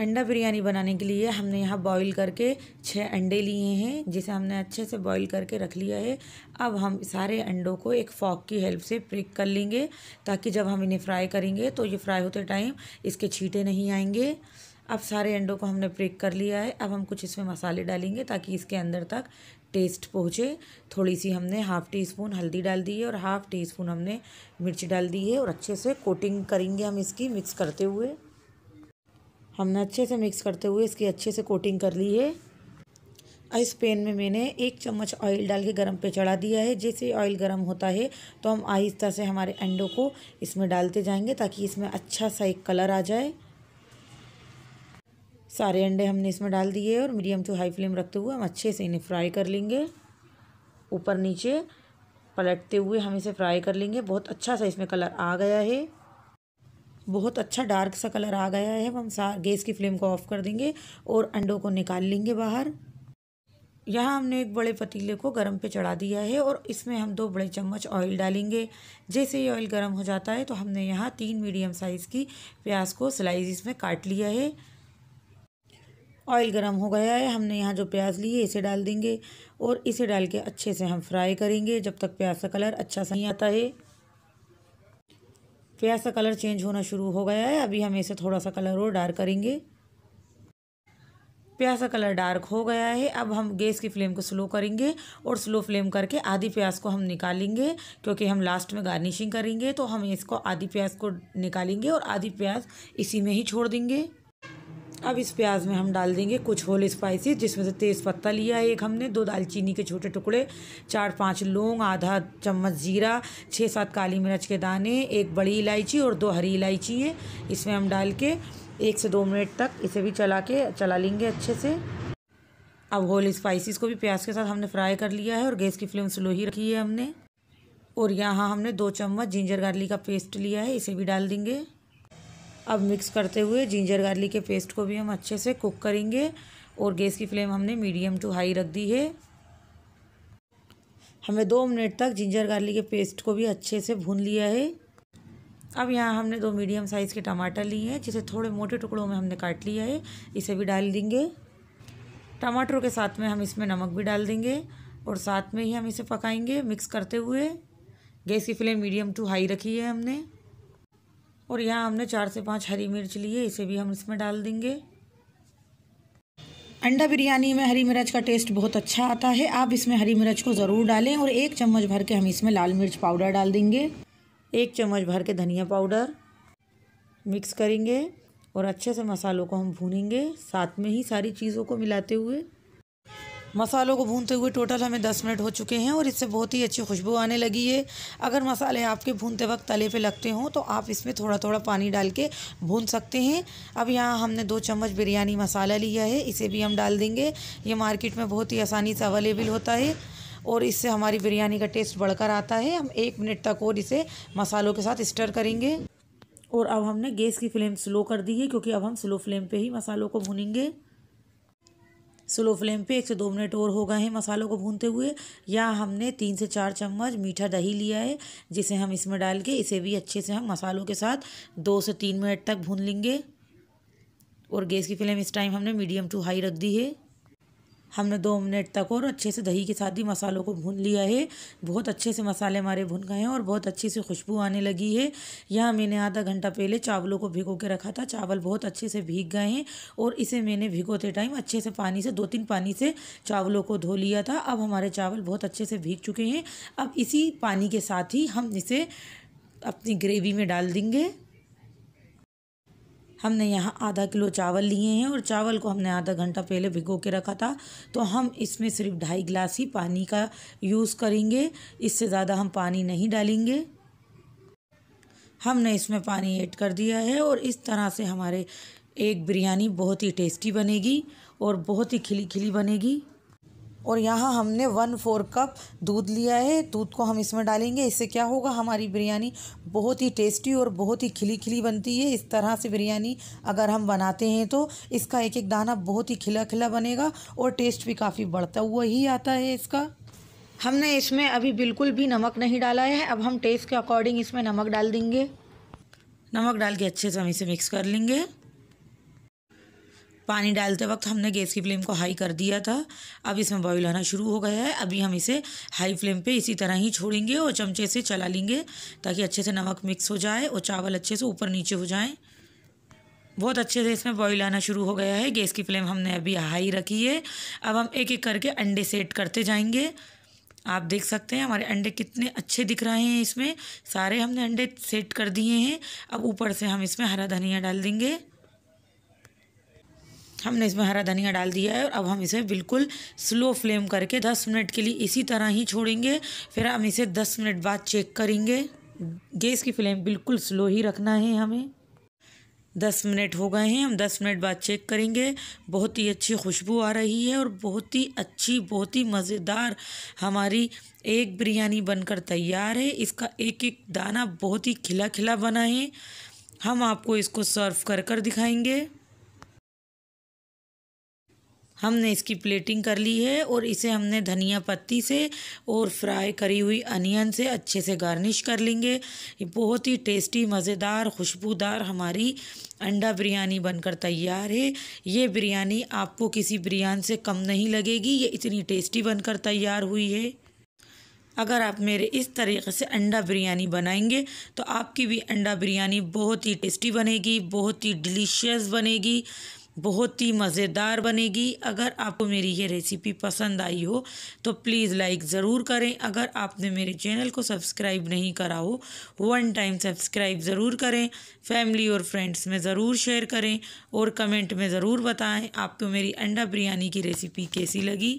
अंडा बिरयानी बनाने के लिए हमने यहाँ बॉईल करके छः अंडे लिए हैं जिसे हमने अच्छे से बॉईल करके रख लिया है अब हम सारे अंडों को एक फॉक की हेल्प से प्रिक कर लेंगे ताकि जब हम इन्हें फ्राई करेंगे तो ये फ्राई होते टाइम इसके छींटे नहीं आएंगे अब सारे अंडों को हमने प्रिक कर लिया है अब हम कुछ इसमें मसाले डालेंगे ताकि इसके अंदर तक टेस्ट पहुँचे थोड़ी सी हमने हाफ़ टी स्पून हल्दी डाल दी है और हाफ़ टी स्पून हमने मिर्च डाल दी है और अच्छे से कोटिंग करेंगे हम इसकी मिक्स करते हुए हमने अच्छे से मिक्स करते हुए इसकी अच्छे से कोटिंग कर ली है इस पैन में मैंने एक चम्मच ऑयल डाल के गर्म पे चढ़ा दिया है जैसे ऑयल गर्म होता है तो हम आहिस्ता से हमारे अंडों को इसमें डालते जाएंगे ताकि इसमें अच्छा सा एक कलर आ जाए सारे अंडे हमने इसमें डाल दिए और मीडियम टू हाई फ्लेम रखते हुए हम अच्छे से इन्हें फ्राई कर लेंगे ऊपर नीचे पलटते हुए हम इसे फ्राई कर लेंगे बहुत अच्छा सा इसमें कलर आ गया है बहुत अच्छा डार्क सा कलर आ गया है हम गैस की फ्लेम को ऑफ कर देंगे और अंडों को निकाल लेंगे बाहर यहाँ हमने एक बड़े पतीले को गरम पे चढ़ा दिया है और इसमें हम दो बड़े चम्मच ऑयल डालेंगे जैसे ही ऑयल गरम हो जाता है तो हमने यहाँ तीन मीडियम साइज़ की प्याज को स्लाइस इसमें काट लिया है ऑयल गरम हो गया है हमने यहाँ जो प्याज ली है इसे डाल देंगे और इसे डाल के अच्छे से हम फ्राई करेंगे जब तक प्याज का कलर अच्छा सही आता है थोड़ा ऐसा कलर चेंज होना शुरू हो गया है अभी हम इसे थोड़ा सा कलर और डार्क करेंगे प्याज का कलर डार्क हो गया है अब हम गैस की फ्लेम को स्लो करेंगे और स्लो फ्लेम करके आधी प्याज को हम निकालेंगे क्योंकि हम लास्ट में गार्निशिंग करेंगे तो हम इसको आधी प्याज को निकालेंगे और आधी प्याज इसी में ही छोड़ देंगे अब इस प्याज में हम डाल देंगे कुछ होल स्पाइसी जिसमें से तेज़ पत्ता लिया है एक हमने दो दालचीनी के छोटे टुकड़े चार पांच लौंग आधा चम्मच जीरा छः सात काली मिर्च के दाने एक बड़ी इलायची और दो हरी इलायची है इसमें हम डाल के एक से दो मिनट तक इसे भी चला के चला लेंगे अच्छे से अब होल स्पाइसीज़ को भी प्याज के साथ हमने फ्राई कर लिया है और गैस की फ्लेम स्लो ही रखी है हमने और यहाँ हमने दो चम्मच जिंजर गार्ली का पेस्ट लिया है इसे भी डाल देंगे अब मिक्स करते हुए जिंजर गार्लिक के पेस्ट को भी हम अच्छे से कुक करेंगे और गैस की फ्लेम हमने मीडियम टू हाई रख दी है हमें दो मिनट तक जिंजर गार्लिक के पेस्ट को भी अच्छे से भून लिया है अब यहाँ हमने दो मीडियम साइज़ के टमाटर लिए हैं जिसे थोड़े मोटे टुकड़ों में हमने काट लिया है इसे भी डाल देंगे टमाटरों के साथ में हम इसमें नमक भी डाल देंगे और साथ में ही हम इसे पकाएंगे मिक्स करते हुए गैस की फ्लेम मीडियम टू हाई रखी है हमने और यहाँ हमने चार से पाँच हरी मिर्च लिए इसे भी हम इसमें डाल देंगे अंडा बिरयानी में हरी मिर्च का टेस्ट बहुत अच्छा आता है आप इसमें हरी मिर्च को ज़रूर डालें और एक चम्मच भर के हम इसमें लाल मिर्च पाउडर डाल देंगे एक चम्मच भर के धनिया पाउडर मिक्स करेंगे और अच्छे से मसालों को हम भूनेंगे साथ में ही सारी चीज़ों को मिलाते हुए मसालों को भूनते हुए टोटल हमें 10 मिनट हो चुके हैं और इससे बहुत ही अच्छी खुशबू आने लगी है अगर मसाले आपके भूनते वक्त तले पे लगते हों तो आप इसमें थोड़ा थोड़ा पानी डाल के भून सकते हैं अब यहाँ हमने दो चम्मच बिरयानी मसाला लिया है इसे भी हम डाल देंगे ये मार्केट में बहुत ही आसानी से अवेलेबल होता है और इससे हमारी बिरयानी का टेस्ट बढ़कर आता है हम एक मिनट तक और इसे मसालों के साथ स्टर करेंगे और अब हमने गैस की फ्लेम स्लो कर दी है क्योंकि अब हम स्लो फ्लेम पे ही मसालों को भूनेंगे स्लो फ्लेम पे एक से दो मिनट और हो गए हैं मसालों को भूनते हुए या हमने तीन से चार चम्मच मीठा दही लिया है जिसे हम इसमें डाल के इसे भी अच्छे से हम मसालों के साथ दो से तीन मिनट तक भून लेंगे और गैस की फ्लेम इस टाइम हमने मीडियम टू हाई रख दी है हमने दो मिनट तक और अच्छे से दही के साथ ही मसालों को भून लिया है बहुत अच्छे से मसाले हमारे भुन गए हैं और बहुत अच्छी सी खुशबू आने लगी है यहाँ मैंने आधा घंटा पहले चावलों को भिगो के रखा था चावल बहुत अच्छे से भीग गए हैं और इसे मैंने भिगोते टाइम अच्छे से पानी से दो तीन पानी से चावलों को धो लिया था अब हमारे चावल बहुत अच्छे से भीग चुके हैं अब इसी पानी के साथ ही हम इसे अपनी ग्रेवी में डाल देंगे हमने यहाँ आधा किलो चावल लिए हैं और चावल को हमने आधा घंटा पहले भिगो के रखा था तो हम इसमें सिर्फ ढाई गिलास ही पानी का यूज़ करेंगे इससे ज़्यादा हम पानी नहीं डालेंगे हमने इसमें पानी ऐड कर दिया है और इस तरह से हमारे एक बिरयानी बहुत ही टेस्टी बनेगी और बहुत ही खिली खिली बनेगी और यहाँ हमने वन फोर कप दूध लिया है दूध को हम इसमें डालेंगे इससे क्या होगा हमारी बिरयानी बहुत ही टेस्टी और बहुत ही खिली खिली बनती है इस तरह से बिरयानी अगर हम बनाते हैं तो इसका एक एक दाना बहुत ही खिला खिला बनेगा और टेस्ट भी काफ़ी बढ़ता हुआ ही आता है इसका हमने इसमें अभी बिल्कुल भी नमक नहीं डाला है अब हम टेस्ट के अकॉर्डिंग इसमें नमक डाल देंगे नमक डाल के अच्छे से हम इसे मिक्स कर लेंगे पानी डालते वक्त हमने गैस की फ्लेम को हाई कर दिया था अब इसमें बॉईल आना शुरू हो गया है अभी हम इसे हाई फ्लेम पे इसी तरह ही छोड़ेंगे और चमचे से चला लेंगे ताकि अच्छे से नमक मिक्स हो जाए और चावल अच्छे से ऊपर नीचे हो जाएँ बहुत अच्छे से इसमें बॉईल आना शुरू हो गया है गैस की फ्लेम हमने अभी हाई रखी है अब हम एक एक करके अंडे सेट करते जाएंगे आप देख सकते हैं हमारे अंडे कितने अच्छे दिख रहे हैं इसमें सारे हमने अंडे सेट कर दिए हैं अब ऊपर से हम इसमें हरा धनिया डाल देंगे हमने इसमें हरा धनिया डाल दिया है और अब हम इसे बिल्कुल स्लो फ्लेम करके 10 मिनट के लिए इसी तरह ही छोड़ेंगे फिर हम इसे 10 मिनट बाद चेक करेंगे गैस की फ्लेम बिल्कुल स्लो ही रखना है हमें दस मिनट हो गए हैं हम दस मिनट बाद चेक करेंगे बहुत ही अच्छी खुशबू आ रही है और बहुत ही अच्छी बहुत ही मज़ेदार हमारी एक बिरयानी बनकर तैयार है इसका एक एक दाना बहुत ही खिला खिला बना है हम आपको इसको सर्व कर कर दिखाएंगे हमने इसकी प्लेटिंग कर ली है और इसे हमने धनिया पत्ती से और फ्राई करी हुई अनियन से अच्छे से गार्निश कर लेंगे ये बहुत ही टेस्टी मज़ेदार खुशबूदार हमारी अंडा बिरयानी बनकर तैयार है ये बिरयानी आपको किसी बिरयानी से कम नहीं लगेगी ये इतनी टेस्टी बनकर तैयार हुई है अगर आप मेरे इस तरीके से अंडा बिरयानी बनाएंगे तो आपकी भी अंडा बिरयानी बहुत ही टेस्टी बनेगी बहुत ही डिलीशियस बनेगी बहुत ही मज़ेदार बनेगी अगर आपको मेरी ये रेसिपी पसंद आई हो तो प्लीज़ लाइक ज़रूर करें अगर आपने मेरे चैनल को सब्सक्राइब नहीं करा हो वन टाइम सब्सक्राइब ज़रूर करें फैमिली और फ्रेंड्स में ज़रूर शेयर करें और कमेंट में ज़रूर बताएं आपको मेरी अंडा बिरयानी की रेसिपी कैसी लगी